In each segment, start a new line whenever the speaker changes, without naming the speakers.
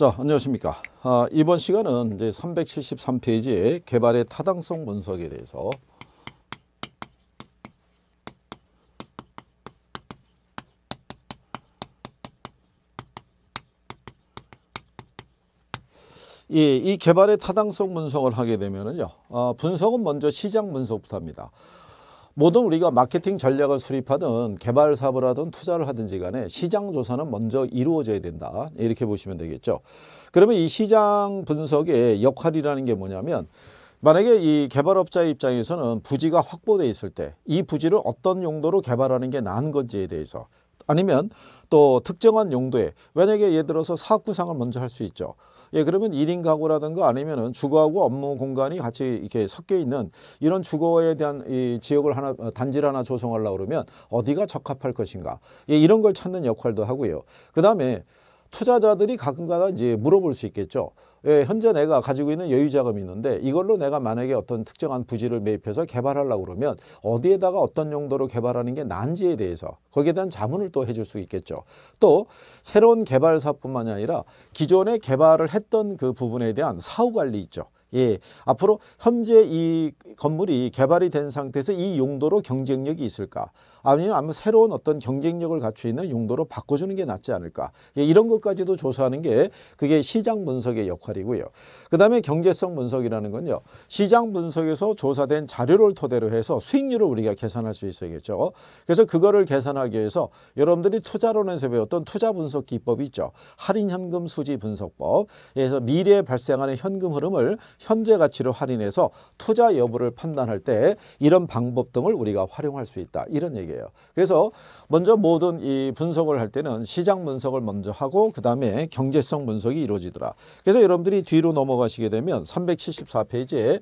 자, 안녕하십니까. 아, 이번 시간은 이제 373페이지의 개발의 타당성 분석에 대해서 예, 이 개발의 타당성 분석을 하게 되면요 아, 분석은 먼저 시장 분석부터 합니다. 모든 우리가 마케팅 전략을 수립하든 개발 사업을 하든 투자를 하든지 간에 시장 조사는 먼저 이루어져야 된다. 이렇게 보시면 되겠죠. 그러면 이 시장 분석의 역할이라는 게 뭐냐면 만약에 이 개발업자의 입장에서는 부지가 확보돼 있을 때 이 부지를 어떤 용도로 개발하는 게 나은 건지에 대해서 아니면 또 특정한 용도에 만약에 예를 들어서 사업구상을 먼저 할 수 있죠. 예, 그러면 1인 가구라든가 아니면은 주거하고 업무 공간이 같이 이렇게 섞여 있는 이런 주거에 대한 이 지역을 하나 어, 단지를 하나 조성하려고 그러면 어디가 적합할 것인가. 예, 이런 걸 찾는 역할도 하고요. 그다음에 투자자들이 가끔가다 이제 물어볼 수 있겠죠. 예, 현재 내가 가지고 있는 여유 자금이 있는데 이걸로 내가 만약에 어떤 특정한 부지를 매입해서 개발하려고 그러면 어디에다가 어떤 용도로 개발하는 게 난지에 대해서 거기에 대한 자문을 또 해줄 수 있겠죠. 또 새로운 개발사뿐만이 아니라 기존에 개발을 했던 그 부분에 대한 사후 관리 있죠. 예, 앞으로 현재 이 건물이 개발이 된 상태에서 이 용도로 경쟁력이 있을까? 아니면 아마 새로운 어떤 경쟁력을 갖추 있는 용도로 바꿔주는 게 낫지 않을까? 예, 이런 것까지도 조사하는 게 그게 시장 분석의 역할이고요. 그 다음에 경제성 분석이라는 건요. 시장 분석에서 조사된 자료를 토대로 해서 수익률을 우리가 계산할 수 있어야겠죠. 그래서 그거를 계산하기 위해서 여러분들이 투자론에서 배웠던 투자 분석 기법이 있죠. 할인 현금 수지 분석법. 그래서 미래에 발생하는 현금 흐름을 현재 가치로 할인해서 투자 여부를 판단할 때 이런 방법 등을 우리가 활용할 수 있다. 이런 얘기예요. 그래서 먼저 모든 이 분석을 할 때는 시장 분석을 먼저 하고 그다음에 경제성 분석이 이루어지더라. 그래서 여러분들이 뒤로 넘어가시게 되면 374페이지에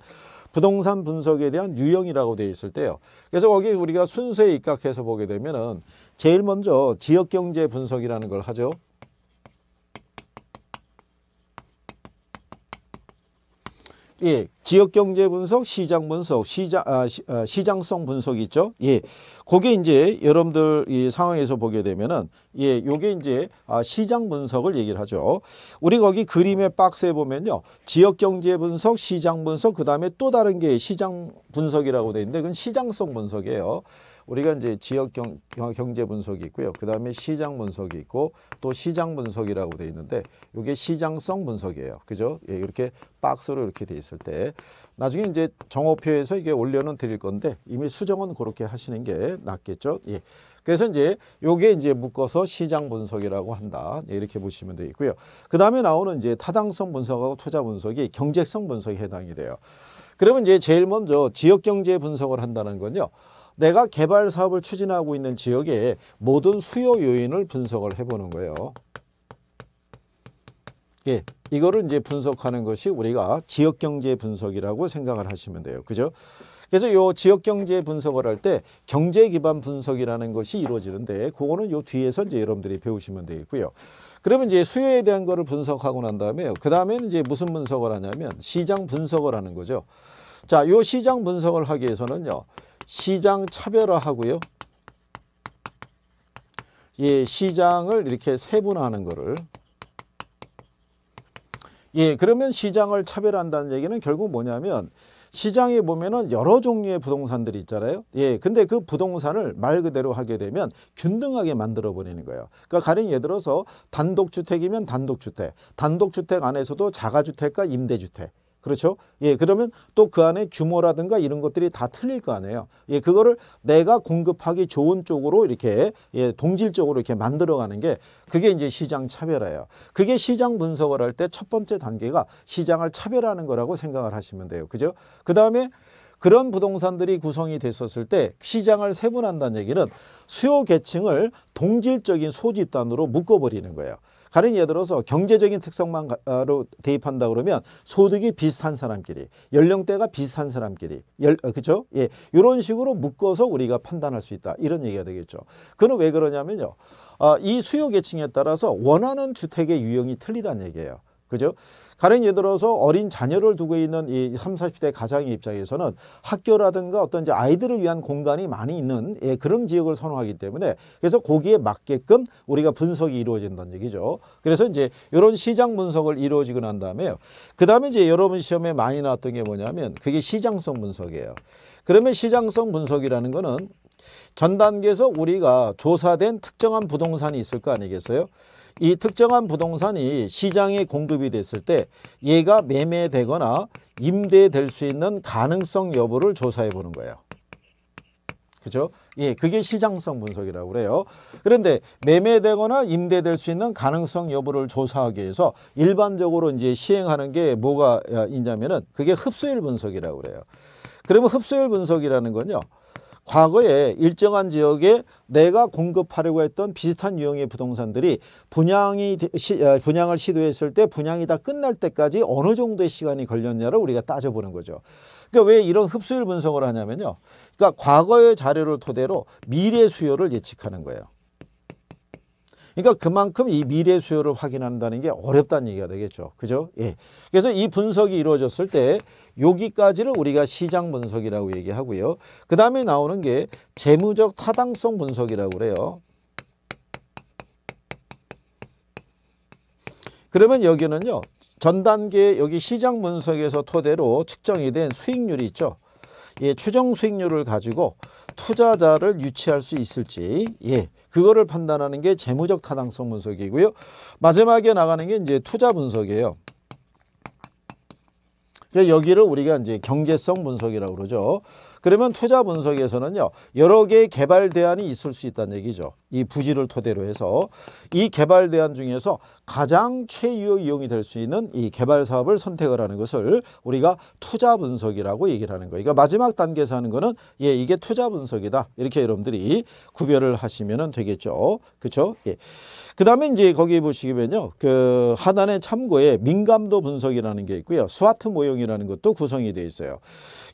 부동산 분석에 대한 유형이라고 되어 있을 때요. 그래서 거기 우리가 순서에 입각해서 보게 되면은 제일 먼저 지역경제 분석이라는 걸 하죠. 예, 지역 경제 분석, 시장 분석, 시장 아, 시, 아, 시 장성 분석 있죠. 예, 그게 이제 여러분들 이 상황에서 보게 되면은 예, 요게 이제 아, 시장 분석을 얘기를 하죠. 우리 거기 그림의 박스에 보면요, 지역 경제 분석, 시장 분석, 그 다음에 또 다른 게 시장 분석이라고 돼 있는데 그건 시장성 분석이에요. 우리가 이제 지역 경, 경제 분석이 있고요. 그 다음에 시장 분석이 있고 또 시장 분석이라고 되어 있는데 이게 시장성 분석이에요. 그죠? 예, 이렇게 박스로 이렇게 돼 있을 때 나중에 이제 정오표에서 이게 올려는 드릴 건데 이미 수정은 그렇게 하시는 게 낫겠죠. 예. 그래서 이제 요게 이제 묶어서 시장 분석이라고 한다. 예, 이렇게 보시면 되겠고요. 그다음에 나오는 이제 타당성 분석하고 투자 분석이 경제성 분석에 해당이 돼요. 그러면 이제 제일 먼저 지역 경제 분석을 한다는 건요. 내가 개발 사업을 추진하고 있는 지역의 모든 수요 요인을 분석을 해보는 거예요. 예, 이거를 이제 분석하는 것이 우리가 지역경제 분석이라고 생각을 하시면 돼요. 그죠? 그래서 요 지역경제 분석을 할 때 경제 기반 분석이라는 것이 이루어지는데 그거는 요 뒤에서 이제 여러분들이 배우시면 되겠고요. 그러면 이제 수요에 대한 거를 분석하고 난 다음에 그 다음에 이제 무슨 분석을 하냐면 시장 분석을 하는 거죠. 자, 요 시장 분석을 하기 위해서는요. 시장 차별화하고요. 예, 시장을 이렇게 세분화하는 거를 예, 그러면 시장을 차별한다는 얘기는 결국 뭐냐면 시장에 보면은 여러 종류의 부동산들이 있잖아요. 예, 근데 그 부동산을 말 그대로 하게 되면 균등하게 만들어 버리는 거예요. 그러니까 가령 예를 들어서 단독주택이면 단독주택, 단독주택 안에서도 자가주택과 임대주택. 그렇죠? 예, 그러면 또 그 안에 규모라든가 이런 것들이 다 틀릴 거 아니에요. 예, 그거를 내가 공급하기 좋은 쪽으로 이렇게 예, 동질적으로 이렇게 만들어가는 게 그게 이제 시장 차별화예요. 그게 시장 분석을 할 때 첫 번째 단계가 시장을 차별하는 화 거라고 생각을 하시면 돼요. 그죠? 그 다음에 그런 부동산들이 구성이 됐었을 때 시장을 세분한다는 얘기는 수요 계층을 동질적인 소집단으로 묶어버리는 거예요. 가령 예를 들어서 경제적인 특성만로 어, 대입한다 그러면 소득이 비슷한 사람끼리 연령대가 비슷한 사람끼리 열, 어, 그죠? 예, 이런 식으로 묶어서 우리가 판단할 수 있다 이런 얘기가 되겠죠. 그는 왜 그러냐면요. 어, 이 수요 계층에 따라서 원하는 주택의 유형이 틀리다는 얘기예요. 그죠? 가령 예를 들어서 어린 자녀를 두고 있는 이 30, 40대 가장의 입장에서는 학교라든가 어떤 이제 아이들을 위한 공간이 많이 있는 예, 그런 지역을 선호하기 때문에 그래서 거기에 맞게끔 우리가 분석이 이루어진다는 얘기죠. 그래서 이제 이런 시장 분석을 이루어지고 난 다음에요. 그 다음에 이제 여러분 시험에 많이 나왔던 게 뭐냐면 그게 시장성 분석이에요. 그러면 시장성 분석이라는 거는 전 단계에서 우리가 조사된 특정한 부동산이 있을 거 아니겠어요? 이 특정한 부동산이 시장에 공급이 됐을 때 얘가 매매되거나 임대될 수 있는 가능성 여부를 조사해 보는 거예요. 그죠? 예, 그게 시장성 분석이라고 그래요. 그런데 매매되거나 임대될 수 있는 가능성 여부를 조사하기 위해서 일반적으로 이제 시행하는 게 뭐가 아, 있냐면은 그게 흡수율 분석이라고 그래요. 그러면 흡수율 분석이라는 건요. 과거에 일정한 지역에 내가 공급하려고 했던 비슷한 유형의 부동산들이 분양이 시, 어, 분양을 시도했을 때 분양이 다 끝날 때까지 어느 정도의 시간이 걸렸냐를 우리가 따져보는 거죠. 그러니까 왜 이런 흡수율 분석을 하냐면요. 그러니까 과거의 자료를 토대로 미래 수요를 예측하는 거예요. 그러니까 그만큼 이 미래 수요를 확인한다는 게 어렵다는 얘기가 되겠죠. 그죠? 예. 그래서 이 분석이 이루어졌을 때 여기까지를 우리가 시장 분석이라고 얘기하고요. 그 다음에 나오는 게 재무적 타당성 분석이라고 그래요. 그러면 여기는요. 전 단계 여기 시장 분석에서 토대로 측정이 된 수익률이 있죠. 예, 추정 수익률을 가지고 투자자를 유치할 수 있을지 예, 그거를 판단하는 게 재무적 타당성 분석이고요. 마지막에 나가는 게 이제 투자 분석이에요. 그러니까 여기를 우리가 이제 경제성 분석이라고 그러죠. 그러면 투자 분석에서는요. 여러 개의 개발 대안이 있을 수 있다는 얘기죠. 이 부지를 토대로 해서 이 개발 대안 중에서 가장 최유효 이용이 될 수 있는 이 개발 사업을 선택을 하는 것을 우리가 투자 분석이라고 얘기를 하는 거예요. 그러니까 마지막 단계에서 하는 거는 예, 이게 투자 분석이다. 이렇게 여러분들이 구별을 하시면 되겠죠. 그렇죠? 예. 그다음에 이제 거기 보시면요. 그하단에 참고에 민감도 분석이라는 게 있고요. 스와트 모형이라는 것도 구성이 되어 있어요.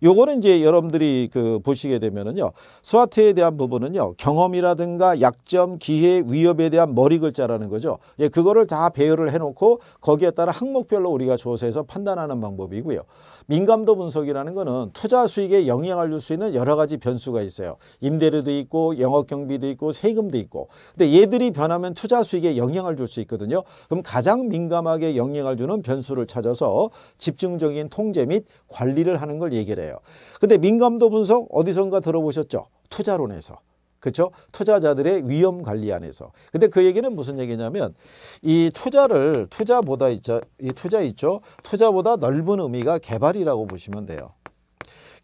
요거는 이제 여러분들이 그 보시게 되면은요. 스와트에 대한 부분은요. 경험이라든가 약점, 기회, 위협에 대한 머리 글자라는 거죠. 예, 그거를 다 배열을 해놓고 거기에 따라 항목별로 우리가 조사해서 판단하는 방법이고요. 민감도 분석이라는 거는 투자 수익에 영향을 줄 수 있는 여러 가지 변수가 있어요. 임대료도 있고 영업 경비도 있고 세금도 있고. 근데 얘들이 변하면 투자 수익에 영향을 줄 수 있거든요. 그럼 가장 민감하게 영향을 주는 변수를 찾아서 집중적인 통제 및 관리를 하는 걸 얘기를 해요. 근데 민감도 심도 분석 어디선가 들어보셨죠? 투자론에서. 그렇죠? 투자자들의 위험 관리 안에서. 근데 그 얘기는 무슨 얘기냐면 이 투자를 투자보다 있죠. 이 투자 있죠. 투자보다 넓은 의미가 개발이라고 보시면 돼요.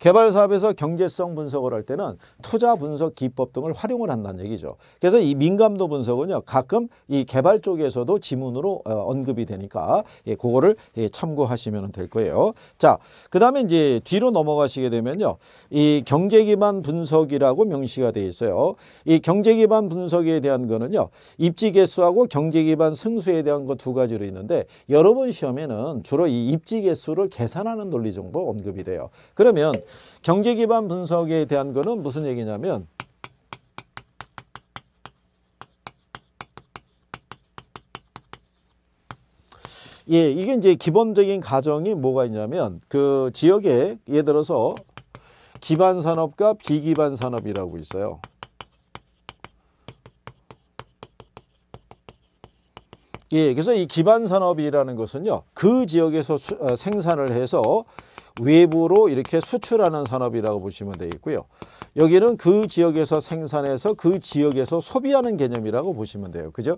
개발 사업에서 경제성 분석을 할 때는 투자 분석 기법 등을 활용을 한다는 얘기죠. 그래서 이 민감도 분석은요. 가끔 이 개발 쪽에서도 지문으로 어, 언급이 되니까 예, 그거를 예, 참고하시면 될 거예요. 자, 그다음에 이제 뒤로 넘어가시게 되면요. 이 경제 기반 분석이라고 명시가 돼 있어요. 이 경제 기반 분석에 대한 거는요. 입지 개수하고 경제 기반 승수에 대한 거 두 가지로 있는데 여러분 시험에는 주로 이 입지 개수를 계산하는 논리 정도 언급이 돼요. 그러면 경제 기반 분석에 대한 거는 무슨 얘기냐면 예, 이게 이제 기본적인 가정이 뭐가 있냐면 그 지역에 예를 들어서 기반 산업과 비기반 산업이라고 있어요. 예, 그래서 이 기반 산업이라는 것은요. 그 지역에서 수, 어, 생산을 해서 외부로 이렇게 수출하는 산업이라고 보시면 되겠고요. 여기는 그 지역에서 생산해서 그 지역에서 소비하는 개념이라고 보시면 돼요. 그죠?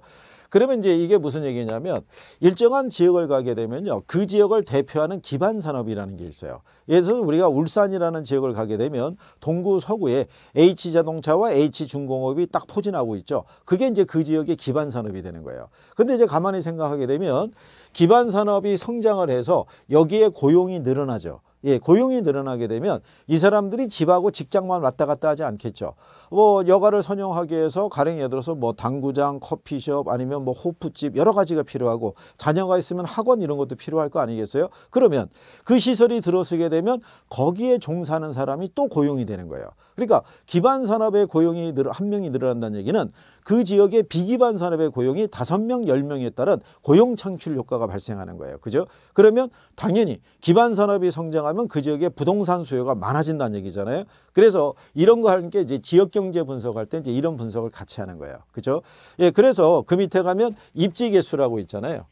그러면 이제 이게 무슨 얘기냐면 일정한 지역을 가게 되면요. 그 지역을 대표하는 기반 산업이라는 게 있어요. 예를 들어서 우리가 울산이라는 지역을 가게 되면 동구 서구에 H자동차와 H중공업이 딱 포진하고 있죠. 그게 이제 그 지역의 기반 산업이 되는 거예요. 근데 이제 가만히 생각하게 되면 기반 산업이 성장을 해서 여기에 고용이 늘어나죠. 예, 고용이 늘어나게 되면 이 사람들이 집하고 직장만 왔다 갔다 하지 않겠죠. 뭐 여가를 선용하기 위해서 가령 예를 들어서 뭐 당구장, 커피숍 아니면 뭐 호프집 여러 가지가 필요하고 자녀가 있으면 학원 이런 것도 필요할 거 아니겠어요? 그러면 그 시설이 들어서게 되면 거기에 종사하는 사람이 또 고용이 되는 거예요. 그러니까 기반 산업의 고용이 늘어, 한 명이 늘어난다는 얘기는 그 지역의 비기반 산업의 고용이 다섯 명, 열명에 따른 고용 창출 효과가 발생하는 거예요. 그죠? 그러면 당연히 기반 산업이 성장 하면 그지역에 부동산 수요가 많아진다는 얘기잖아요. 그래서 이런 거 하는 게 이제 지역 경제 분석할 때 이제 이런 분석을 같이 하는 거예요. 그죠? 예, 그래서 그 밑에 가면 입지 개수라고 있잖아요.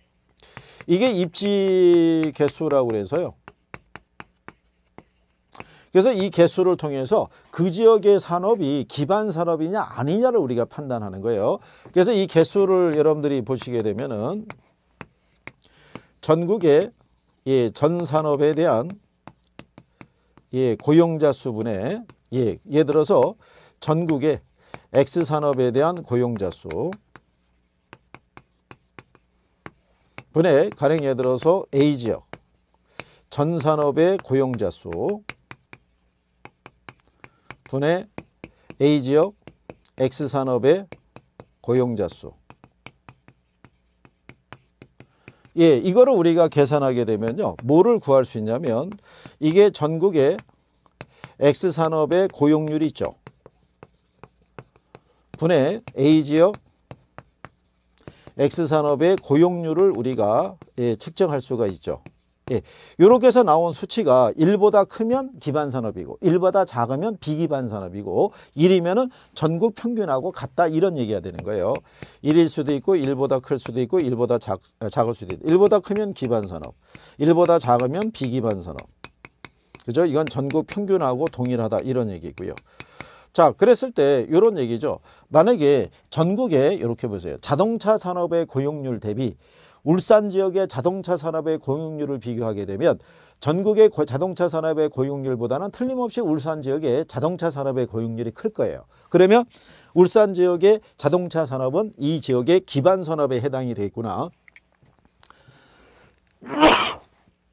이게 입지 개수라고 그래서요. 그래서 이 개수를 통해서 그 지역의 산업이 기반 산업이냐 아니냐를 우리가 판단하는 거예요. 그래서 이 개수를 여러분들이 보시게 되면은 전국의 예, 전 산업에 대한 예, 고용자 수분에 예, 예 들어서 전국의 X 산업에 대한 고용자 수분에 가령 예 들어서 A 지역 전 산업의 고용자 수 분의 A 지역 X 산업의 고용자 수 예, 이거를 우리가 계산하게 되면요. 뭐를 구할 수 있냐면 이게 전국의 X산업의 고용률이 있죠. 분의 A지역 X산업의 고용률을 우리가 예, 측정할 수가 있죠. 예, 이렇게 해서 나온 수치가 1보다 크면 기반 산업이고 1보다 작으면 비기반 산업이고 1이면은 전국 평균하고 같다 이런 얘기가 되는 거예요. 1일 수도 있고 1보다 클 수도 있고 1보다 작, 작을 수도 있고 1보다 크면 기반 산업 1보다 작으면 비기반 산업 그죠? 이건 전국 평균하고 동일하다 이런 얘기고요. 자 그랬을 때 이런 얘기죠. 만약에 전국에 이렇게 보세요. 자동차 산업의 고용률 대비 울산 지역의 자동차 산업의 고용률을 비교하게 되면 전국의 자동차 산업의 고용률보다는 틀림없이 울산 지역의 자동차 산업의 고용률이 클 거예요. 그러면 울산 지역의 자동차 산업은 이 지역의 기반 산업에 해당이 되겠구나.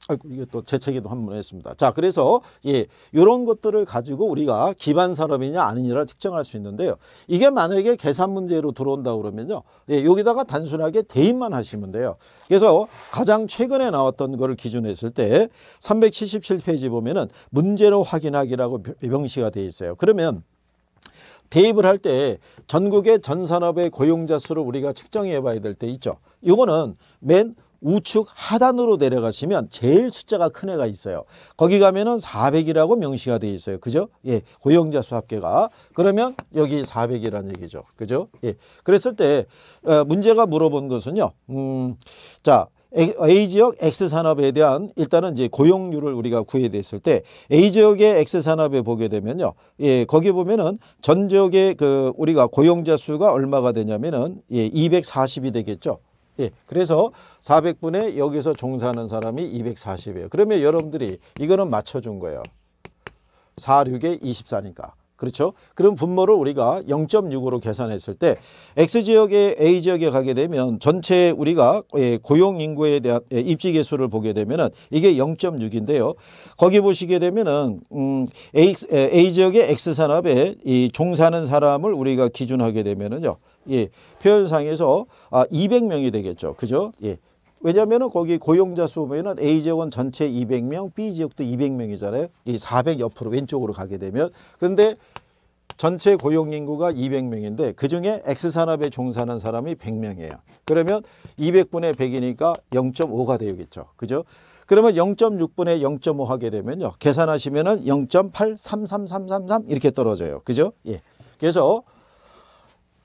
아이고, 이게 또재채기도한 번 했습니다. 자, 그래서 예, 요런 것들을 가지고 우리가 기반 산업이냐 아니냐를 측정할수 있는데요. 이게 만약에 계산 문제로 들어온다 그러면요. 예, 여기다가 단순하게 대입만 하시면 돼요. 그래서 가장 최근에 나왔던 거를 기준으로 했을 때 377페이지 보면은 문제로 확인하기라고 명시가 돼 있어요. 그러면 대입을 할 때 전국의 전 산업의 고용자 수를 우리가 측정해 봐야 될 때 있죠. 이거는 맨 우측 하단으로 내려가시면 제일 숫자가 큰 애가 있어요. 거기 가면은 400이라고 명시가 돼 있어요. 그죠? 예. 고용자 수 합계가. 그러면 여기 400이라는 얘기죠. 그죠? 예. 그랬을 때 어, 문제가 물어본 것은요. 음. 자, A 지역 X 산업에 대한 일단은 이제 고용률을 우리가 구해됐을때 A 지역의 X 산업에 보게 되면요. 예, 거기 보면은 전 지역의 그 우리가 고용자 수가 얼마가 되냐면은 예, 240이 되겠죠. 예, 그래서 400분의 여기서 종사하는 사람이 240이에요. 그러면 여러분들이 이거는 맞춰준 거예요. 4, 6에 24니까. 그렇죠? 그럼 분모를 우리가 0 6으로 계산했을 때 X지역에 A지역에 가게 되면 전체 우리가 예, 고용인구에 대한 예, 입지의 수를 보게 되면 은 이게 0.6인데요. 거기 보시게 되면 은 음, A지역의 예, X산업에 이 종사는 하 사람을 우리가 기준하게 되면 은요. 예, 표현상에서 아, 200명이 되겠죠. 그죠? 예. 왜냐면은 거기 고용자 수 보면은 A 지역은 전체 200명, B 지역도 200명이잖아요. 이 400 옆으로 왼쪽으로 가게 되면 근데 전체 고용 인구가 200명인데 그중에 X산업에 종사하는 사람이 100명이에요. 그러면 200분의 100이니까 0.5가 되겠죠. 그죠? 그러면 0.6분의 0.5 하게 되면요. 계산하시면은 0.83333 이렇게 떨어져요. 그죠? 예. 그래서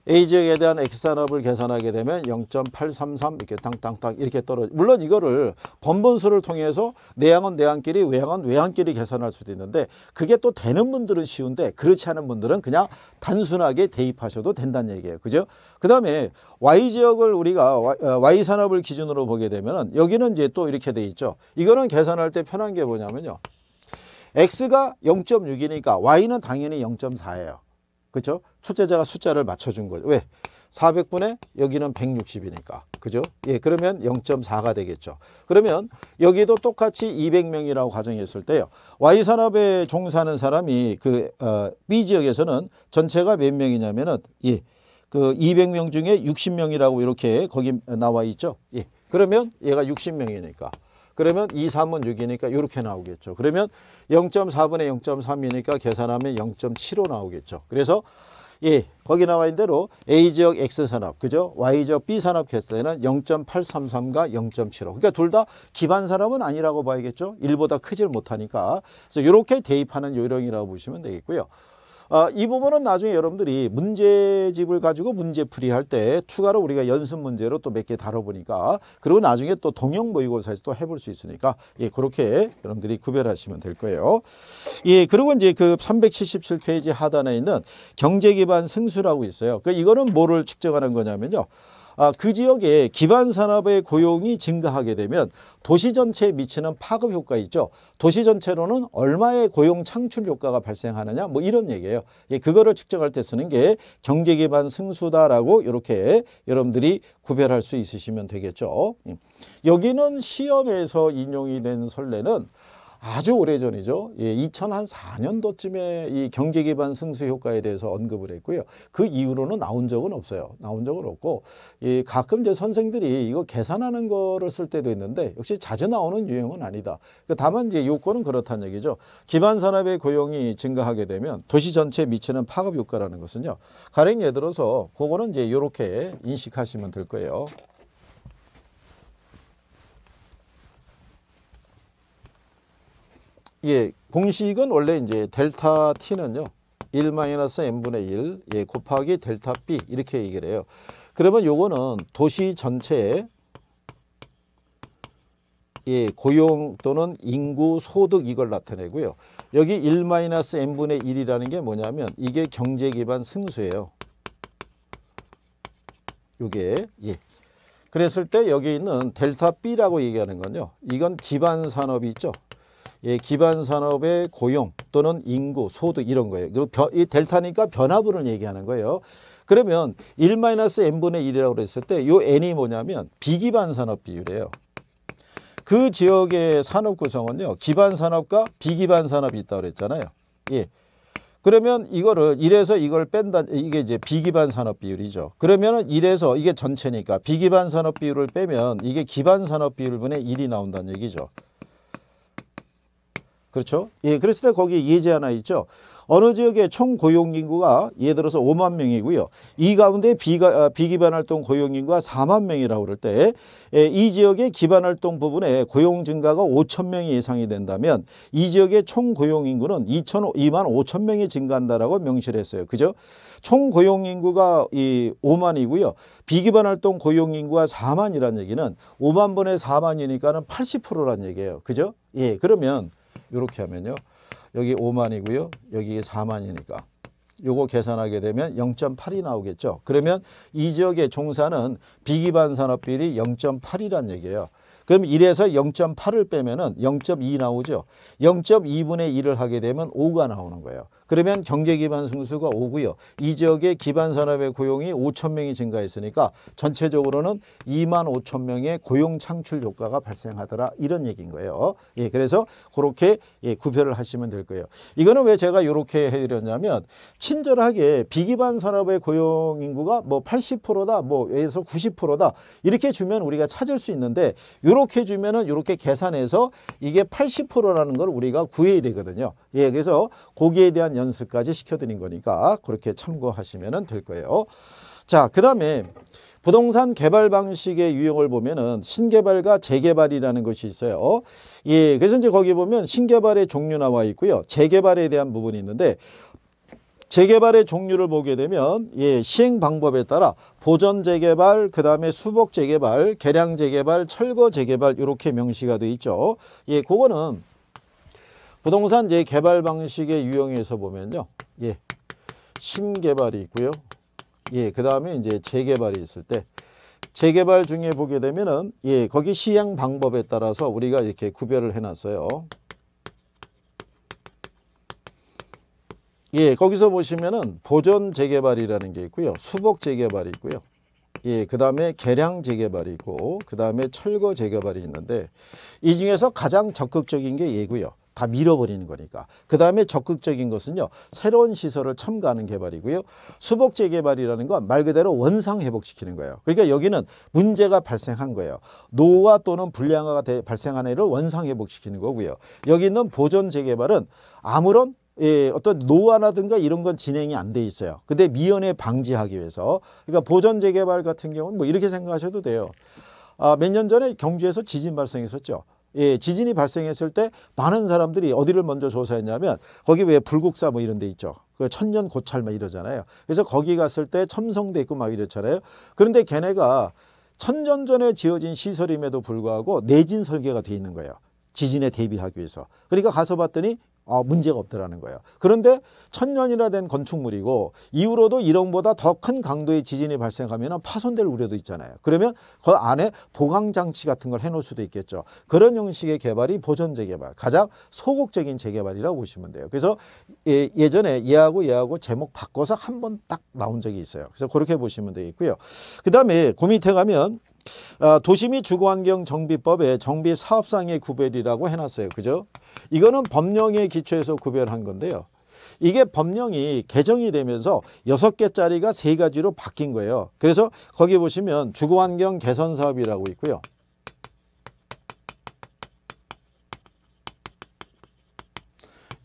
A 지역에 대한 X산업을 계산하게 되면 0.833 이렇게 땅땅땅 이렇게 떨어져 물론 이거를 번번수를 통해서 내항은 내항끼리 외양은외양끼리 계산할 수도 있는데 그게 또 되는 분들은 쉬운데 그렇지 않은 분들은 그냥 단순하게 대입하셔도 된다는 얘기예요. 그죠? 그 다음에 Y지역을 우리가 Y산업을 어, 기준으로 보게 되면 여기는 이제 또 이렇게 돼 있죠. 이거는 계산할 때 편한 게 뭐냐면요. X가 0.6이니까 Y는 당연히 0.4예요. 그죠? 출제자가 숫자를 맞춰준 거죠. 왜? 400분의 여기는 160이니까. 그죠? 예, 그러면 0.4가 되겠죠. 그러면 여기도 똑같이 200명이라고 가정했을 때요. Y산업에 종사하는 사람이 그 어, B지역에서는 전체가 몇 명이냐면은 예, 그 200명 중에 60명이라고 이렇게 거기 나와 있죠. 예, 그러면 얘가 60명이니까. 그러면 2, 3은 6이니까 이렇게 나오겠죠. 그러면 0.4분의 0.3이니까 계산하면 0.75 나오겠죠. 그래서 예, 거기 나와 있는 대로 A지역 X산업, 그죠? Y지역 B산업 스을에는 0.833과 0.75. 그러니까 둘 다 기반산업은 아니라고 봐야겠죠? 1보다 크질 못하니까. 그래서 이렇게 대입하는 요령이라고 보시면 되겠고요. 아, 이 부분은 나중에 여러분들이 문제집을 가지고 문제풀이 할때 추가로 우리가 연습 문제로 또 몇 개 다뤄보니까 그리고 나중에 또 동영 모의고사에서 또 해볼 수 있으니까 예, 그렇게 여러분들이 구별하시면 될 거예요. 예, 그리고 이제 그 377페이지 하단에 있는 경제기반 승수라고 있어요. 그니까 이거는 뭐를 측정하는 거냐면요. 아, 그지역에 기반 산업의 고용이 증가하게 되면 도시 전체에 미치는 파급 효과 있죠. 도시 전체로는 얼마의 고용 창출 효과가 발생하느냐 뭐 이런 얘기예요. 예, 그거를 측정할 때 쓰는 게 경제 기반 승수다라고 이렇게 여러분들이 구별할 수 있으시면 되겠죠. 예. 여기는 시험에서 인용이 된 설례는 아주 오래전이죠. 예, 2004년도쯤에 이 경제 기반 승수 효과에 대해서 언급을 했고요. 그 이후로는 나온 적은 없어요. 나온 적은 없고 예, 가끔 이제 선생들이 이거 계산하는 거를 쓸 때도 있는데 역시 자주 나오는 유형은 아니다. 그 다만 이제 요건은 그렇다는 얘기죠. 기반 산업의 고용이 증가하게 되면 도시 전체에 미치는 파급 효과라는 것은요. 가령 예를 들어서 그거는 이제 이렇게 인식하시면 될 거예요. 예, 공식은 원래 이제 델타 T는요. 1-n분의 마이너스 1 예, 곱하기 델타 B 이렇게 얘기를 해요. 그러면 요거는 도시 전체에 예, 고용 또는 인구, 소득 이걸 나타내고요. 여기 1-n분의 마이너스 1이라는 게 뭐냐면 이게 경제 기반 승수예요. 요게 예. 그랬을 때 여기 있는 델타 B라고 얘기하는 건요. 이건 기반 산업이 있죠. 예, 기반 산업의 고용 또는 인구, 소득 이런 거예요. 그리고 이 델타니까 변화분을 얘기하는 거예요. 그러면 1-n분의 1이라고 그랬을 때 요 n이 뭐냐면 비기반 산업 비율이에요. 그 지역의 산업 구성은요. 기반 산업과 비기반 산업이 있다고 그랬잖아요. 예. 그러면 이거를 이래서 이걸 뺀다 이게 이제 비기반 산업 비율이죠. 그러면은 이래서 이게 전체니까 비기반 산업 비율을 빼면 이게 기반 산업 비율분의 1이 나온다는 얘기죠. 그렇죠? 예, 그랬을 때 거기에 예제 하나 있죠. 어느 지역의 총 고용 인구가 예를 들어서 5만 명이고요. 이 가운데 비가, 아, 비기반 활동 고용 인구가 4만 명이라고 그럴 때이 예, 지역의 기반 활동 부분에 고용 증가가 5천 명이 예상이 된다면 이 지역의 총 고용 인구는 2천 2만 5천 명이 증가한다라고 명시를 했어요. 그죠? 총 고용 인구가 이 5만이고요. 비기반 활동 고용 인구가 4만이라는 얘기는 5만 분의 4만이니까는 80%란 얘기예요. 그죠? 예. 그러면 이렇게 하면요. 여기 5만이고요. 여기 4만이니까. 요거 계산하게 되면 0.8이 나오겠죠. 그러면 이 지역의 종사는 비기반 산업비율 0.8이란 얘기예요. 그럼 1에서 0.8을 빼면은 0.2 나오죠. 0.2분의 1을 하게 되면 5가 나오는 거예요. 그러면 경제 기반 승수가 5고요. 이 지역의 기반 산업의 고용이 5천 명이 증가했으니까 전체적으로는 2만 5천 명의 고용 창출 효과가 발생하더라 이런 얘기인 거예요. 예, 그래서 그렇게 예, 구별을 하시면 될 거예요. 이거는 왜 제가 이렇게 해드렸냐면 친절하게 비기반 산업의 고용 인구가 뭐 80%다, 뭐 에서 90%다 이렇게 주면 우리가 찾을 수 있는데 이렇게 해주면은 이렇게 계산해서 이게 80%라는 걸 우리가 구해야 되거든요. 예, 그래서 거기에 대한 연습까지 시켜드린 거니까 그렇게 참고하시면 될 거예요. 자, 그 다음에 부동산 개발 방식의 유형을 보면은 신개발과 재개발이라는 것이 있어요. 예, 그래서 이제 거기 보면 신개발의 종류 나와 있고요. 재개발에 대한 부분이 있는데 재개발의 종류를 보게 되면 예, 시행 방법에 따라 보전 재개발, 그 다음에 수복 재개발, 개량 재개발, 철거 재개발 이렇게 명시가 돼 있죠. 예, 그거는 부동산 제 개발 방식의 유형에서 보면요. 예. 신개발이 있고요. 예, 그다음에 이제 재개발이 있을 때 재개발 중에 보게 되면은 예, 거기 시행 방법에 따라서 우리가 이렇게 구별을 해 놨어요. 예, 거기서 보시면은 보존 재개발이라는 게 있고요. 수복 재개발이 있고요. 예, 그 다음에 계량 재개발이 있고 그 다음에 철거 재개발이 있는데 이 중에서 가장 적극적인 게 예고요. 다 밀어버리는 거니까. 그 다음에 적극적인 것은요. 새로운 시설을 첨가하는 개발이고요. 수복 재개발이라는 건 말 그대로 원상 회복시키는 거예요. 그러니까 여기는 문제가 발생한 거예요. 노화 또는 불량화가 발생한 애를 원상 회복시키는 거고요. 여기 있는 보존 재개발은 아무런 예, 어떤 노화라든가 이런 건 진행이 안 돼 있어요. 근데 미연에 방지하기 위해서 그러니까 보전 재개발 같은 경우는 뭐 이렇게 생각하셔도 돼요. 아, 몇 년 전에 경주에서 지진 발생했었죠. 예, 지진이 발생했을 때 많은 사람들이 어디를 먼저 조사했냐면 거기 왜 불국사 뭐 이런 데 있죠. 그 천년 고찰 막 이러잖아요. 그래서 거기 갔을 때 첨성대 있고 막 이렇잖아요. 그런데 걔네가 천년 전에 지어진 시설임에도 불구하고 내진 설계가 돼 있는 거예요. 지진에 대비하기 위해서. 그러니까 가서 봤더니 어, 문제가 없더라는 거예요. 그런데 천년이나 된 건축물이고 이후로도 이억보다더 큰 강도의 지진이 발생하면 파손될 우려도 있잖아요. 그러면 그 안에 보강장치 같은 걸 해놓을 수도 있겠죠. 그런 형식의 개발이 보존 재개발, 가장 소극적인 재개발이라고 보시면 돼요. 그래서 예, 전에 얘하고 얘하고 제목 바꿔서 한 번 딱 나온 적이 있어요. 그래서 그렇게 보시면 되겠고요. 그 다음에 그 밑에 가면 어, 도시및 주거환경 정비법에 정비 사업상의 구별이라고 해놨어요. 그죠? 이거는 법령에기초해서 구별한 건데요. 이게 법령이 개정이 되면서 여섯 개짜리가 세가지로 바뀐 거예요. 그래서 거기 보시면 주거환경 개선 사업이라고 있고요.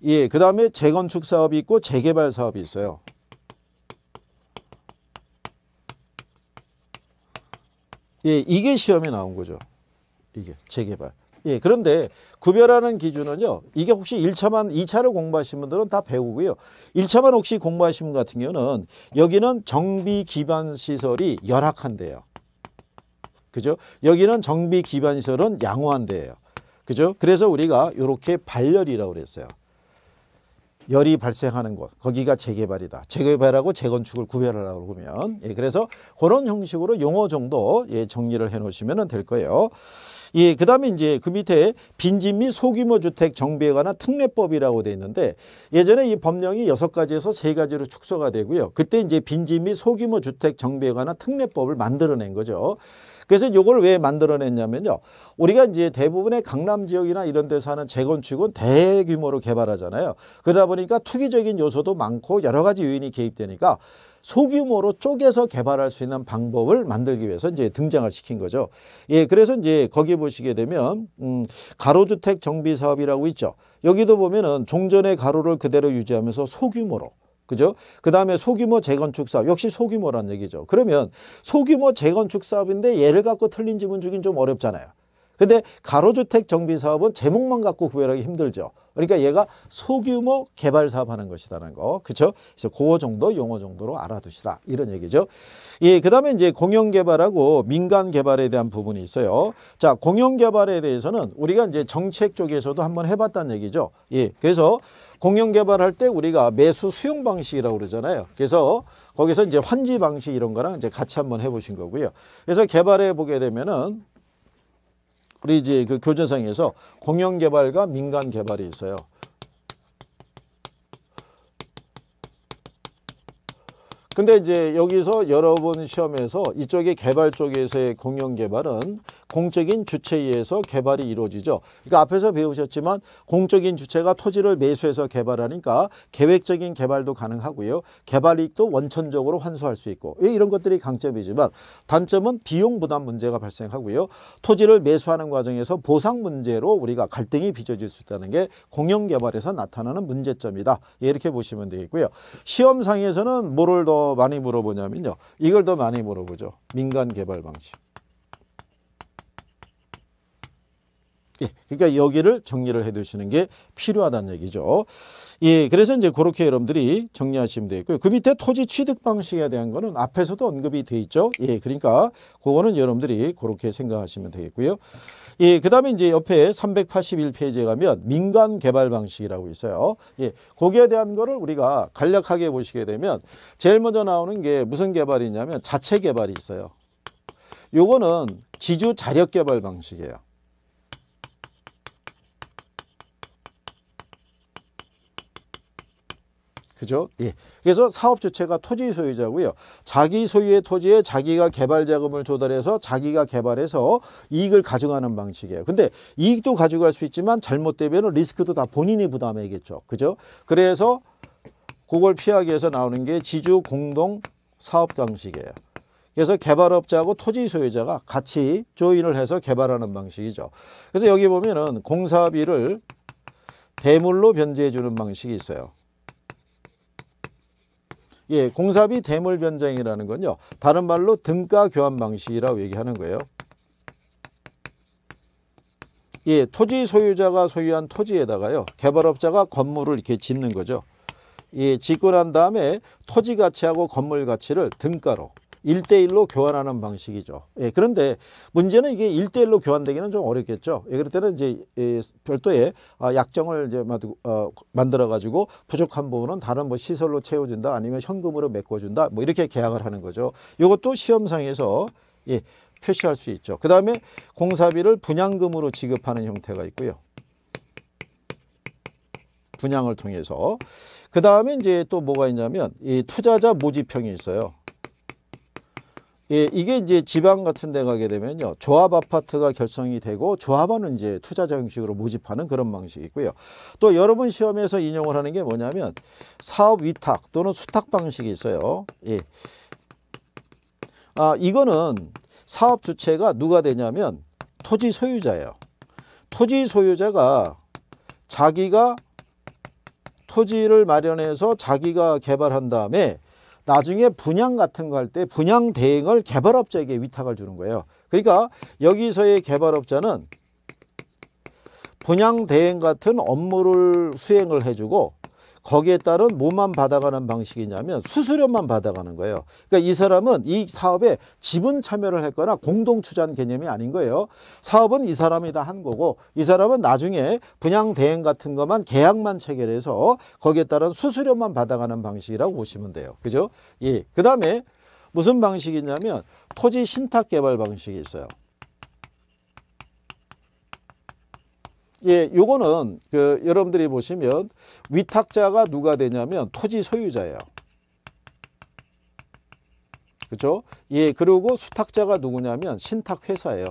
예, 그 다음에 재건축 사업이 있고 재개발 사업이 있어요. 예, 이게 시험에 나온 거죠. 이게 재개발. 예, 그런데 구별하는 기준은요. 이게 혹시 1차만 2차를 공부하신 분들은 다 배우고요. 1차만 혹시 공부하신 분 같은 경우는 여기는 정비 기반 시설이 열악한데요. 그죠? 여기는 정비 기반 시설은 양호한데요. 그죠? 그래서 우리가 이렇게 발열이라고 그랬어요. 열이 발생하는 곳 거기가 재개발이다. 재개발하고 재건축을 구별하라고 그러면 예, 그래서 그런 형식으로 용어 정도 예, 정리를 해놓으시면 될 거예요. 예, 그 다음에 이제 그 밑에 빈집 및 소규모 주택 정비에 관한 특례법이라고 돼 있는데 예전에 이 법령이 여섯 가지에서 세 가지로 축소가 되고요. 그때 이제 빈집 및 소규모 주택 정비에 관한 특례법을 만들어낸 거죠. 그래서 이걸 왜 만들어냈냐면요. 우리가 이제 대부분의 강남 지역이나 이런 데서하는 재건축은 대규모로 개발하잖아요. 그러다 보니까 투기적인 요소도 많고 여러 가지 요인이 개입되니까 소규모로 쪼개서 개발할 수 있는 방법을 만들기 위해서 이제 등장을 시킨 거죠. 예, 그래서 이제 거기 보시게 되면 음, 가로주택 정비 사업이라고 있죠. 여기도 보면은 종전의 가로를 그대로 유지하면서 소규모로 그죠? 그 다음에 소규모 재건축 사업 역시 소규모란 얘기죠. 그러면 소규모 재건축 사업인데 예를 갖고 틀린 지문 주긴 좀 어렵잖아요. 근데 가로주택 정비 사업은 제목만 갖고 구별하기 힘들죠. 그러니까 얘가 소규모 개발 사업 하는 것이라는 거. 그렇죠? 그래 고어 정도 용어 정도로 알아두시라. 이런 얘기죠. 예, 그다음에 이제 공영 개발하고 민간 개발에 대한 부분이 있어요. 자, 공영 개발에 대해서는 우리가 이제 정책 쪽에서도 한번 해 봤다는 얘기죠. 예. 그래서 공영 개발할 때 우리가 매수 수용 방식이라고 그러잖아요. 그래서 거기서 이제 환지 방식 이런 거랑 이제 같이 한번 해 보신 거고요. 그래서 개발해 보게 되면은 우리 이제 그 교재상에서 공영 개발과 민간 개발이 있어요. 근데 이제 여기서 여러 번 시험에서 이쪽에 개발 쪽에서의 공영 개발은 공적인 주체에 의해서 개발이 이루어지죠. 그러니까 앞에서 배우셨지만 공적인 주체가 토지를 매수해서 개발하니까 계획적인 개발도 가능하고요. 개발 이익도 원천적으로 환수할 수 있고 예, 이런 것들이 강점이지만 단점은 비용 부담 문제가 발생하고요. 토지를 매수하는 과정에서 보상 문제로 우리가 갈등이 빚어질 수 있다는 게 공영 개발에서 나타나는 문제점이다. 이렇게 보시면 되겠고요. 시험상에서는 뭐를 더 많이 물어보냐면요. 이걸 더 많이 물어보죠. 민간 개발 방식. 예, 그러니까 여기를 정리를 해두시는 게 필요하다는 얘기죠. 예, 그래서 이제 그렇게 여러분들이 정리하시면 되겠고요. 그 밑에 토지 취득 방식에 대한 거는 앞에서도 언급이 돼 있죠. 예, 그러니까 그거는 여러분들이 그렇게 생각하시면 되겠고요. 예, 그 다음에 이제 옆에 381페이지에 가면 민간 개발 방식이라고 있어요. 예, 거기에 대한 거를 우리가 간략하게 보시게 되면 제일 먼저 나오는 게 무슨 개발이냐면 자체 개발이 있어요. 요거는 지주 자력 개발 방식이에요. 그죠? 예. 그래서 사업 주체가 토지 소유자고요. 자기 소유의 토지에 자기가 개발 자금을 조달해서 자기가 개발해서 이익을 가져가는 방식이에요. 근데 이익도 가져갈 수 있지만 잘못되면 리스크도 다 본인이 부담해야겠죠. 그죠? 그래서 그걸 피하기 위해서 나오는 게 지주 공동 사업 방식이에요. 그래서 개발업자하고 토지 소유자가 같이 조인을 해서 개발하는 방식이죠. 그래서 여기 보면은 공사비를 대물로 변제해 주는 방식이 있어요. 예, 공사비 대물 변장이라는 건요. 다른 말로 등가 교환 방식이라고 얘기하는 거예요. 예, 토지 소유자가 소유한 토지에다가요. 개발업자가 건물을 이렇게 짓는 거죠. 예, 짓고 난 다음에 토지 가치하고 건물 가치를 등가로 1대1로 교환하는 방식이죠. 예, 그런데 문제는 이게 1대1로 교환되기는 좀 어렵겠죠. 예, 그럴 때는 이제 예, 별도의 아, 약정을 이제 어, 만들어가지고 부족한 부분은 다른 뭐 시설로 채워준다 아니면 현금으로 메꿔준다 뭐 이렇게 계약을 하는 거죠. 이것도 시험상에서 예, 표시할 수 있죠. 그 다음에 공사비를 분양금으로 지급하는 형태가 있고요. 분양을 통해서 그 다음에 이제 또 뭐가 있냐면 이 투자자 모집형이 있어요. 예, 이게 이제 지방 같은 데 가게 되면요. 조합 아파트가 결성이 되고 조합원은 이제 투자자 형식으로 모집하는 그런 방식이 있고요. 또 여러분 시험에서 인용을 하는 게 뭐냐면 사업 위탁 또는 수탁 방식이 있어요. 예. 아, 이거는 사업 주체가 누가 되냐면 토지 소유자예요. 토지 소유자가 자기가 토지를 마련해서 자기가 개발한 다음에 나중에 분양 같은 거 할 때 분양 대행을 개발업자에게 위탁을 주는 거예요. 그러니까 여기서의 개발업자는 분양 대행 같은 업무를 수행을 해주고 거기에 따른 뭐만 받아가는 방식이냐면 수수료만 받아가는 거예요. 그러니까 이 사람은 이 사업에 지분 참여를 했거나 공동 투자한 개념이 아닌 거예요. 사업은 이 사람이 다 한 거고 이 사람은 나중에 분양 대행 같은 것만 계약만 체결해서 거기에 따른 수수료만 받아가는 방식이라고 보시면 돼요. 그죠? 예. 그다음에 무슨 방식이냐면 토지 신탁 개발 방식이 있어요. 예, 요거는 그 여러분들이 보시면 위탁자가 누가 되냐면 토지 소유자예요. 그렇죠? 예, 그리고 수탁자가 누구냐면 신탁회사예요.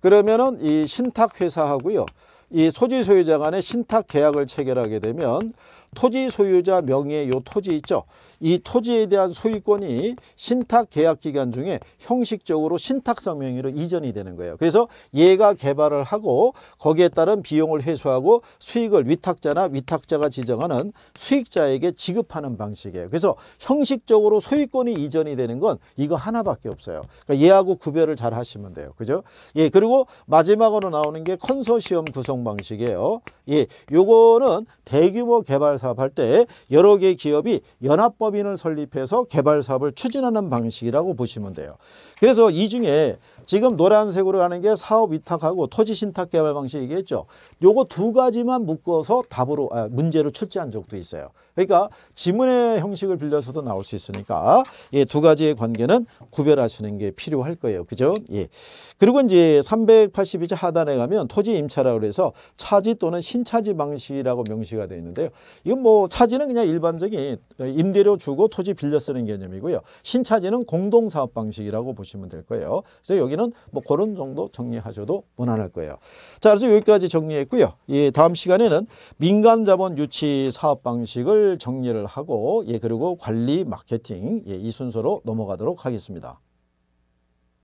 그러면은 이 신탁회사하고요. 이 토지 소유자 간의 신탁 계약을 체결하게 되면 토지 소유자 명의의 요 토지 있죠. 이 토지에 대한 소유권이 신탁 계약 기간 중에 형식적으로 신탁 성명으로 이전이 되는 거예요. 그래서 얘가 개발을 하고 거기에 따른 비용을 회수하고 수익을 위탁자나 위탁자가 지정하는 수익자에게 지급하는 방식이에요. 그래서 형식적으로 소유권이 이전이 되는 건 이거 하나밖에 없어요. 그러니까 얘하고 구별을 잘 하시면 돼요. 그죠? 예, 그리고 마지막으로 나오는 게 컨소시엄 구성 방식이에요. 예, 요거는 대규모 개발 사업할 때 여러 개의 기업이 연합 사법인을 설립해서 개발 사업을 추진하는 방식이라고 보시면 돼요. 그래서 이 중에 지금 노란색으로 가는 게 사업 위탁하고 토지 신탁 개발 방식 이겠죠 요거 두 가지만 묶어서 답으로 아, 문제로 출제한 적도 있어요. 그러니까 지문의 형식을 빌려서도 나올 수 있으니까 이 두 가지의 관계는 구별하시는 게 필요할 거예요. 그죠? 예. 그리고 이제 382자 하단에 가면 토지 임차라고 해서 차지 또는 신차지 방식이라고 명시가 되어 있는데요. 이건 뭐 차지는 그냥 일반적인 임대료 주고 토지 빌려 쓰는 개념이고요. 신차지는 공동사업 방식이라고 보시면 될 거예요. 그래서 여기 이야기는 뭐 그런 정도 정리하셔도 무난할 거예요. 자, 그래서 여기까지 정리했고요. 예, 다음 시간에는 민간 자본 유치 사업 방식을 정리를 하고 예, 그리고 관리 마케팅 예, 이 순서로 넘어가도록 하겠습니다.